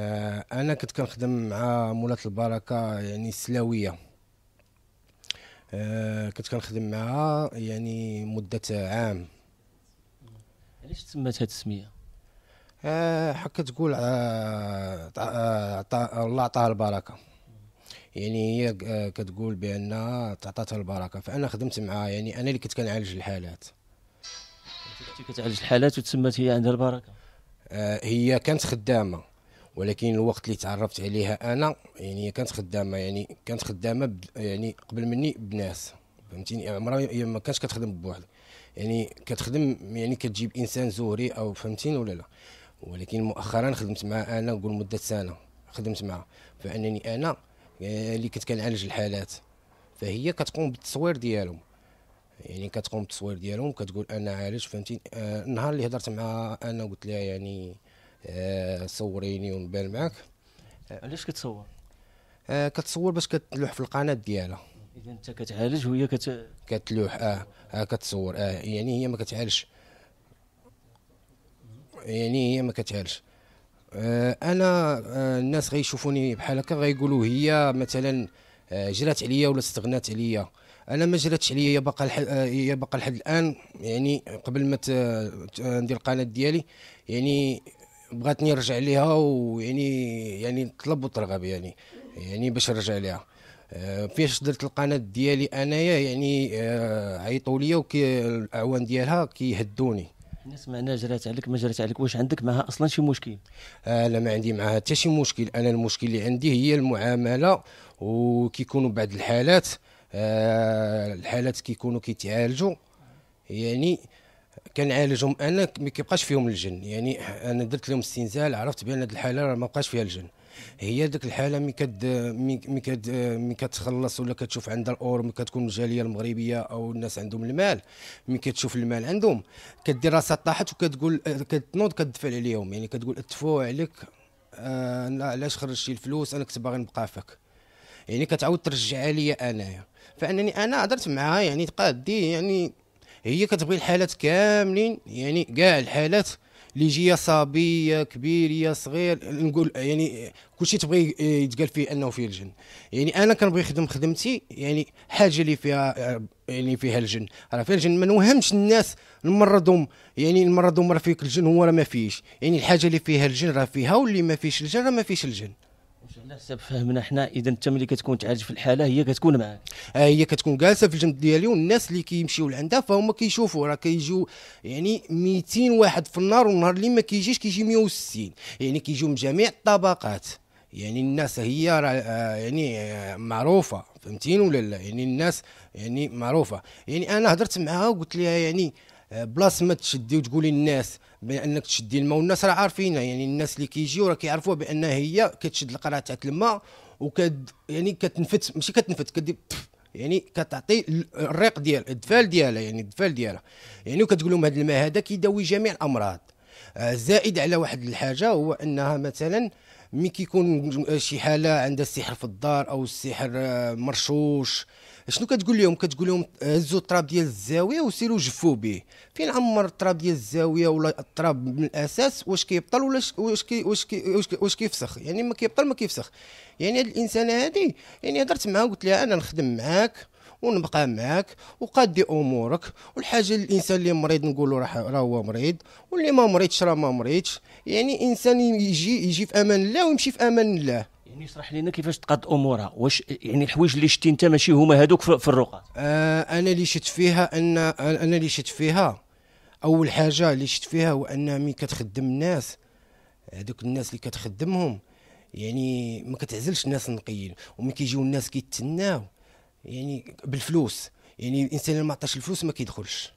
آه، انا كنت كنخدم مع مولات البركه يعني السلاويه آه، كنت كنخدم معها يعني مده عام علاش تسمات هذه التسميه آه، حكا تقول الله عطاها البركه يعني هي كتقول بانها تعطاتها البركه فانا خدمت معها يعني انا اللي كنت كنعالج الحالات كنت كتعالج الحالات وتسمات هي عندها البركه هي كانت خدامه ولكن الوقت اللي تعرفت عليها انا يعني كانت خدامه يعني كانت خدامه يعني قبل مني بناس فهمتيني يعني عمرها يعني ما كانتش كتخدم بوحدها يعني كتخدم يعني كتجيب انسان زهري او فهمتيني ولا لا ولكن مؤخرا خدمت مع انا نقول مده سنه خدمت معها فانني انا آه، اللي كنت كنعالج الحالات فهي كتقوم بالتصوير ديالهم يعني كتقوم بالتصوير ديالهم كتقول انا عالج فهمتيني النهار آه، اللي هضرت مع انا قلت لها يعني آه، صوريني ونبان معاك آه، علاش كتصور آه كتصور باش كتلوح في القناه ديالها اذا انت كتعالج وهي كت... كتلوح اه, آه كتصور اه يعني هي ما كتعالجش يعني هي ما كتعالجش آه انا آه الناس غيشوفوني بحال هكا غيقولوا هي مثلا آه جرات عليا ولا استغنات عليا انا ما جراتش عليا باقا هي آه، باقا لحد الان يعني قبل ما ندير القناه ديالي يعني بغاتني نرجع ليها ويعني يعني, يعني طلب وترغب يعني يعني باش نرجع ليها آه، فاش درت القناه ديالي انايا يعني آه، عيطوا لي الاعوان ديالها كيهدوني الناس ما جرات عليك ما جرات عليك واش عندك معها اصلا شي مشكل آه لا ما عندي معها حتى شي مشكل انا المشكل اللي عندي هي المعامله وكيكونوا بعض الحالات آه الحالات كيكونوا كيتعالجوا يعني آه كنعالجهم انا ما كيبقاش فيهم الجن يعني انا درت لهم استنزال عرفت بان هذه الحاله راه ما بقاش فيها الجن هي ديك الحاله مي كد مي كد مي كتخلص ولا كتشوف عندها الاور مي كتكون الجاليه المغربيه او الناس عندهم المال مي كتشوف المال عندهم كدير راسها طاحت وكتقول كتنوض كدفع عليهم يعني كتقول اتفوا عليك انا آه، علاش خرجتي الفلوس انا كنت باغي نبقى فيك يعني كتعاود ترجعها ليا انايا فانني انا هضرت معاها يعني تقادي يعني هي كتبغي الحالات كاملين يعني كاع الحالات اللي جيه صبيه كبير يا صغير نقول يعني كلشي تبغي يتقال فيه انه فيه الجن يعني انا كنبغي نخدم خدمتي يعني حاجه اللي فيها يعني فيها الجن راه فيها الجن ما نوهمش الناس نمرضهم يعني نمرضهم راه فيك الجن هو راه ما فيش يعني الحاجه اللي فيها الجن راه فيها واللي ما فيش الجن راه ما فيش الجن على حسب فهمنا حنا اذا انت ملي كتكون تعالج في الحاله هي كتكون معاك آه، هي كتكون جالسه في الجنب ديالي والناس اللي كيمشيو لعندها فهم كيشوفوا راه كيجيو يعني 200 واحد في النار والنهار اللي ما كيجيش كيجي 160 يعني كيجيو من جميع الطبقات يعني الناس هي آه، يعني آه، معروفه فهمتيني ولا لا يعني الناس يعني معروفه يعني انا هضرت معها وقلت لها يعني بلاص ما تشدي وتقولي الناس بانك تشدي الماء والناس راه عارفينها يعني الناس اللي كيجيو راه كيعرفوها بان هي كتشد القرعه تاعت الماء وكد يعني كتنفت ماشي كتنفت كدير يعني كتعطي الريق ديال الدفال ديالها يعني الدفال ديالها يعني وكتقول لهم هذا الماء هذا كيداوي جميع الامراض آه، زائد على واحد الحاجه هو انها مثلا مي كيكون شي حاله عندها السحر في الدار او السحر آه، مرشوش شنو كتقول لهم كتقول لهم هزوا التراب ديال الزاويه وسيروا جفوا به فين عمر التراب ديال الزاويه ولا التراب من الاساس واش كيبطل ولا واش كي واش كي واش كيفسخ يعني ما كيبطل ما كيفسخ يعني هاد الانسانه هادي يعني هضرت معاها قلت لها انا نخدم معاك ونبقى معاك وقادي امورك والحاجه الانسان اللي مريض نقولوا راه هو مريض واللي ما مريضش راه ما مريضش يعني انسان يجي يجي في امان الله ويمشي في امان الله يعني اشرح لنا كيفاش تقاد امورها واش يعني الحوايج اللي شتي انت ماشي هما هذوك في الرقاد آه انا اللي شت فيها ان انا اللي شت فيها اول حاجه اللي شت فيها هو ان مين كتخدم الناس هذوك الناس اللي كتخدمهم يعني ما كتعزلش الناس النقيين ومن كيجيو الناس كي يعني بالفلوس يعني الانسان اللي ما عطاش الفلوس ما كيدخلش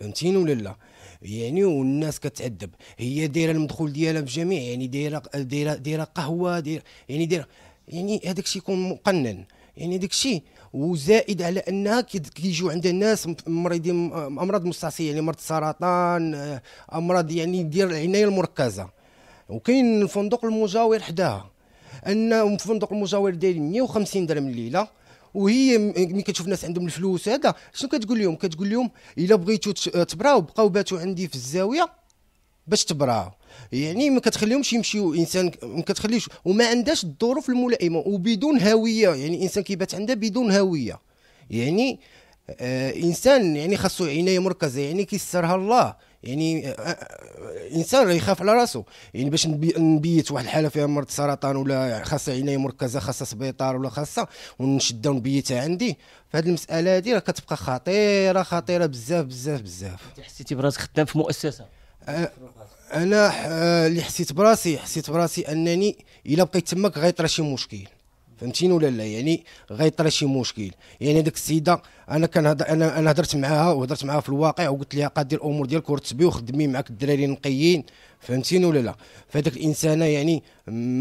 فهمتيني ولا لا يعني والناس كتعذب هي دايره المدخول ديالها بجميع يعني دايره دايره دايره قهوه دايره يعني دايره يعني هذاك الشيء يكون مقنن يعني داك الشيء وزائد على انها كيجيو عند الناس مريضين امراض مستعصيه يعني مرض السرطان آه، امراض يعني ديال العنايه المركزه وكاين الفندق المجاور حداها ان فندق المجاور داير 150 درهم الليله وهي ملي كتشوف الناس عندهم الفلوس هذا شنو كتقول لهم كتقول لهم الا بغيتو تبراو بقاو باتوا عندي في الزاويه باش تبراو يعني ما كتخليهمش يمشيو انسان ما كتخليش وما عندهاش الظروف الملائمه وبدون هويه يعني انسان كيبات عنده بدون هويه يعني آه انسان يعني خاصو عنايه مركزه يعني كيسرها الله يعني الانسان آه، آه، راه يخاف على راسو يعني باش نبيت واحد الحاله فيها مرض سرطان ولا خاصه عنايه مركزه خاصه سبيطار ولا خاصه ونشدها ونبيتها عندي فهاد المساله هادي راه كتبقى خطيره خطيره بزاف بزاف بزاف حسيتي براسك خدام في مؤسسه آه، انا اللي حسيت براسي حسيت براسي انني الا بقيت تماك غيطرى شي مشكل فهمتيني ولا لا يعني غيطرى شي مشكل يعني ديك السيده انا كنهضر انا انا هضرت معاها وهضرت معاها في الواقع وقلت لها قادي الامور ديالك ورتبي وخدمي معاك الدراري نقيين فهمتيني ولا لا فهذاك الانسانه يعني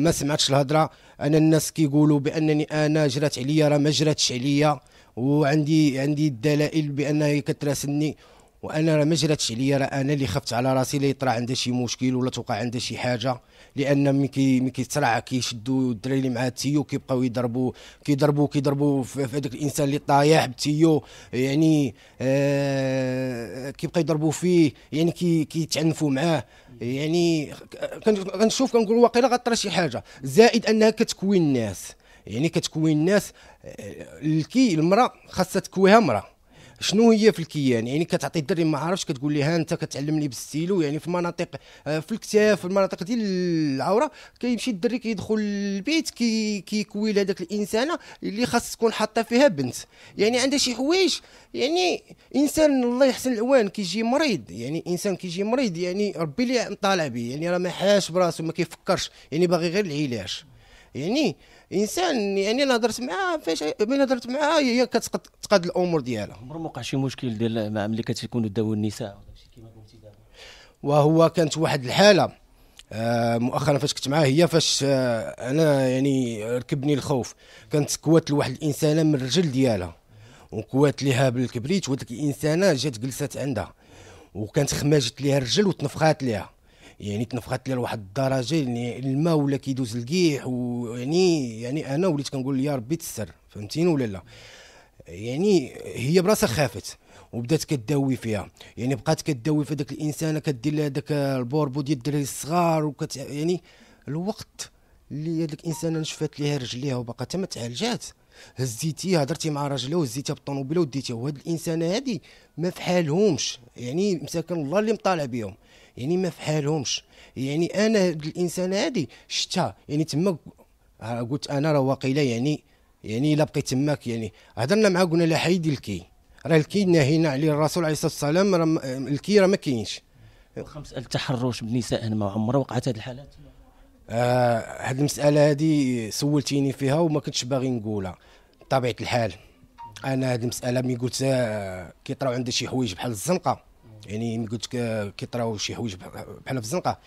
ما سمعتش الهضره انا الناس كيقولوا بانني انا جرات عليا راه ما جراتش عليا وعندي عندي الدلائل بانها كتراسلني وانا راه ما جراتش عليا راه انا اللي خفت على راسي لا يطرا عندها شي مشكل ولا توقع عندها شي حاجه لان ملي كي ملي كيترعى كيشدوا الدراري اللي مع التيو كيبقاو يضربوا كيضربوا كيضربوا في هذاك الانسان اللي طايح بالتيو يعني آه كيبقى يضربوا فيه يعني كي كيتعنفوا معاه يعني كنشوف كنقول واقيلا غطرا شي حاجه زائد انها كتكوي الناس يعني كتكوي الناس آه، الكي المراه خاصها تكويها مراه شنو هي في الكيان يعني كتعطي الدري ما عرفش كتقول ليه انت كتعلمني بالستيلو يعني في مناطق آه، في الكتاف في المناطق ديال العوره كيمشي الدري كيدخل البيت كي كيكوي لهذاك الانسانه اللي خاص تكون حاطه فيها بنت يعني عندها شي حوايج يعني انسان الله يحسن الاوان كيجي مريض يعني انسان كيجي مريض يعني ربي اللي طالع به يعني راه ما حاش براسو ما كيفكرش يعني باغي غير العلاج يعني انسان يعني انا هضرت معاه فاش ملي هضرت معاه هي كتقاد الامور ديالها عمر ما وقع شي مشكل ديال ملي كتكونوا داو النساء كيما قلتي دابا وهو كانت واحد الحاله آه مؤخرا فاش كنت معاه هي فاش آه انا يعني ركبني الخوف كانت كوات لواحد الانسانه من الرجل ديالها وكوات ليها بالكبريت وديك الانسانه جات جلست عندها وكانت خماجت ليها الرجل وتنفخات ليها يعني تنفخت لي لواحد الدرجه يعني الماء ولا كيدوز القيح ويعني يعني انا وليت كنقول يا ربي تستر فهمتيني ولا لا يعني هي براسها خافت وبدات كداوي فيها يعني بقات كداوي في داك الانسانه كدير لها داك البوربو ديال الدراري الصغار وكت يعني الوقت اللي هذيك الانسانه نشفات ليها رجليها وباقا حتى ما تعالجات هزيتيها هضرتي مع راجلها وهزيتها بالطوموبيله وديتيها وهاد الانسانه هادي ما في حالهمش يعني مساكن الله اللي مطالع بهم يعني ما فحالهمش يعني انا الانسان هادي شتها يعني تما آه، قلت انا راه واقيلا يعني يعني الا بقيت تماك يعني هضرنا معاه قلنا له حيدي الكي راه الكي ناهينا عليه الرسول عليه الصلاه والسلام راه آه، الكي راه ما كاينش خمس التحرش بالنساء ما عمرها وقعت هذه الحالات آه هاد المساله هذه سولتيني فيها وما كنتش باغي نقولها بطبيعه الحال انا هاد المساله ملي قلت آه، كيطراو عندي شي حوايج بحال الزنقه يعني قلت لك كيطراو شي حوايج بحال في الزنقه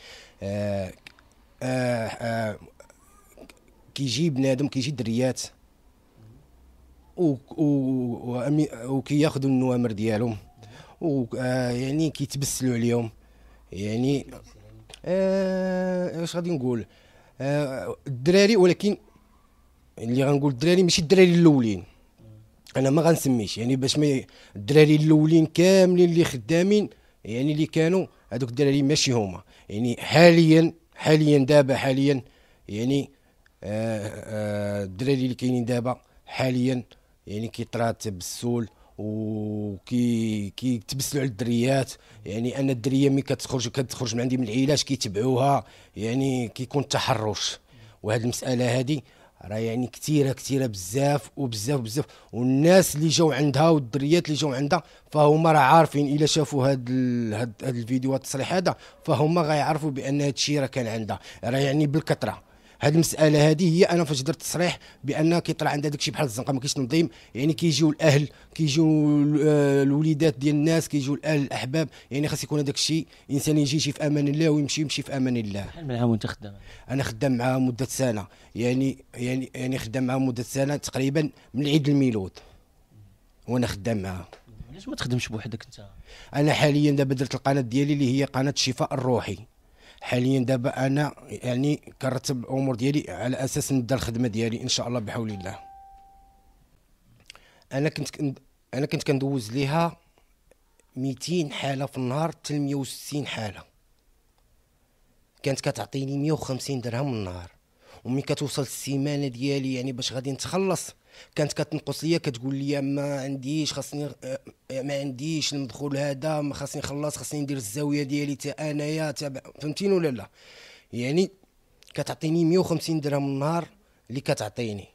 آه، آه، آه، كيجي بنادم كيجي دريات وكياخذوا النوامر ديالهم و يعني كيتبسلوا عليهم يعني اش غادي نقول الدراري ولكن اللي غنقول الدراري ماشي الدراري الاولين انا ما غنسميش يعني باش ما الدراري الاولين كاملين اللي خدامين يعني اللي كانوا هذوك الدراري ماشي هما يعني حاليا حاليا دابا حاليا يعني آه، آه، الدراري اللي كاينين دابا حاليا يعني كيطرات بالسول وكي كيتبسلوا على الدريات يعني انا الدريه ملي كتخرج كتخرج من عندي من العلاج كيتبعوها يعني كيكون تحرش وهذه المساله هذه راه يعني كثيره كثيره بزاف وبزاف بزاف والناس اللي جاو عندها والدريات اللي جاو عندها فهما راه عارفين الا شافوا هاد ال... هاد, هاد الفيديو التصريح هذا فهما غيعرفوا بان هاد الشيء راه كان عندها راه يعني بالكثره هاد المساله هادي هي انا فاش درت تصريح بان كيطلع عندها داكشي بحال الزنقه ما كاينش تنظيم يعني كيجيو الاهل كيجيو آه، الوليدات ديال الناس كيجيو الاهل الاحباب يعني خاص يكون هذاك الشيء الانسان يجي شي في امان الله ويمشي يمشي في امان الله شحال من عام وانت خدام انا خدام معاها مده سنه يعني يعني يعني خدام معاها مده سنه تقريبا من عيد الميلود وانا خدام معاها علاش ما تخدمش بوحدك انت انا حاليا دابا درت القناه ديالي اللي هي قناه الشفاء الروحي حاليا دابا انا يعني كنرتب الامور ديالي على اساس نبدا الخدمه ديالي ان شاء الله بحول الله انا كنت انا كنت كندوز ليها 200 حاله في النهار حتى 160 حاله كانت كتعطيني 150 درهم النهار ومين كتوصل السيمانه ديالي يعني باش غادي نتخلص كانت كتنقص ليا كتقول لي ما عنديش خاصني آه، ما عنديش المدخول هذا ما خاصني نخلص خاصني ندير الزاويه ديالي حتى انايا فهمتيني ولا لا يعني كتعطيني 150 درهم النهار اللي كتعطيني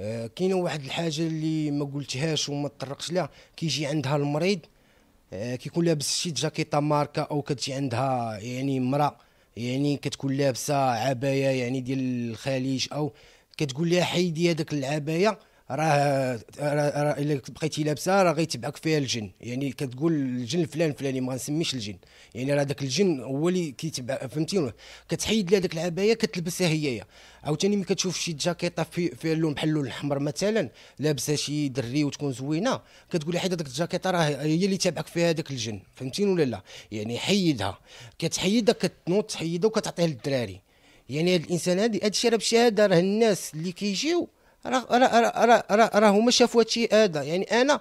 آه، كاينه واحد الحاجه اللي ما قلتهاش وما تطرقش لها كيجي عندها المريض آه، كيكون لابس شي جاكيطه ماركه او كتجي عندها يعني امراه يعني كتكون لابسه عبايه يعني ديال الخليج او كتقول لها حيدي هذاك العبايه راه راه الا بقيتي لابسه راه غيتبعك فيها الجن يعني كتقول الجن الفلان الفلاني ما غنسميش الجن يعني راه داك الجن هو اللي كيتبع فهمتي كتحيد لها داك العبايه كتلبسها هي عاوتاني ملي كتشوف شي جاكيطه في فيها اللون بحال اللون الاحمر مثلا لابسه شي دري وتكون زوينه كتقول حيد داك الجاكيطه راه هي اللي تابعك فيها داك الجن فهمتيني ولا لا يعني حيدها كتحيدها كتنوض تحيدها وكتعطيها للدراري يعني هاد الانسان هادي هادشي راه بشهاده راه الناس اللي كيجيو كي راه راه راه راه هما شافوا هادشي هذا يعني انا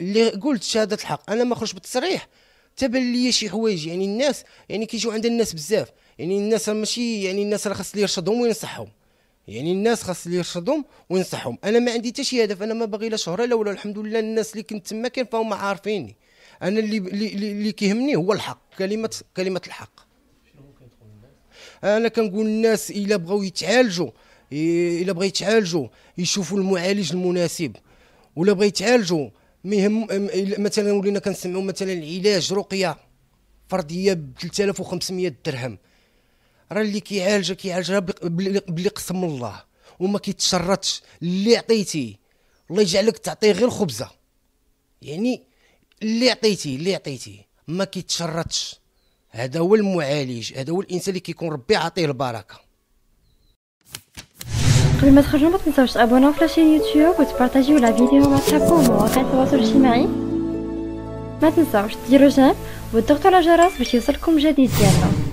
اللي قلت شهاده الحق انا ما خرجت بالتصريح تبان لي شي حوايج يعني الناس يعني كيجيو عند الناس بزاف يعني الناس ماشي يعني الناس راه خاص اللي يرشدهم وينصحهم يعني الناس خاص اللي يرشدهم وينصحهم انا ما عندي حتى شي هدف انا ما باغي لا شهره لا ولا الحمد لله الناس اللي كنت تما كان فهم عارفيني انا اللي اللي, اللي كيهمني هو الحق كلمه كلمه الحق شنو ممكن تقول انا كنقول الناس الا بغاو يتعالجوا الا بغى يتعالجوا يشوفوا المعالج المناسب ولا بغى يتعالجوا مهم مثلا ولينا كنسمعوا مثلا العلاج رقيه فرديه ب 3500 درهم راه اللي كيعالجها كيعالجها باللي قسم الله وما كيتشرطش اللي عطيتي الله يجعلك تعطيه غير خبزه يعني اللي عطيتي اللي عطيتي ما كيتشرطش هذا هو المعالج هذا هو الانسان اللي كيكون ربي عطيه البركه قبل ما تخرجوا ما تنساوش تابوناو في لاشين يوتيوب وتبارطاجيو لا فيديو مع صحابكم ومواقع التواصل الاجتماعي ما تنساوش ديروا جيم وتضغطوا على الجرس باش يوصلكم جديد ديالنا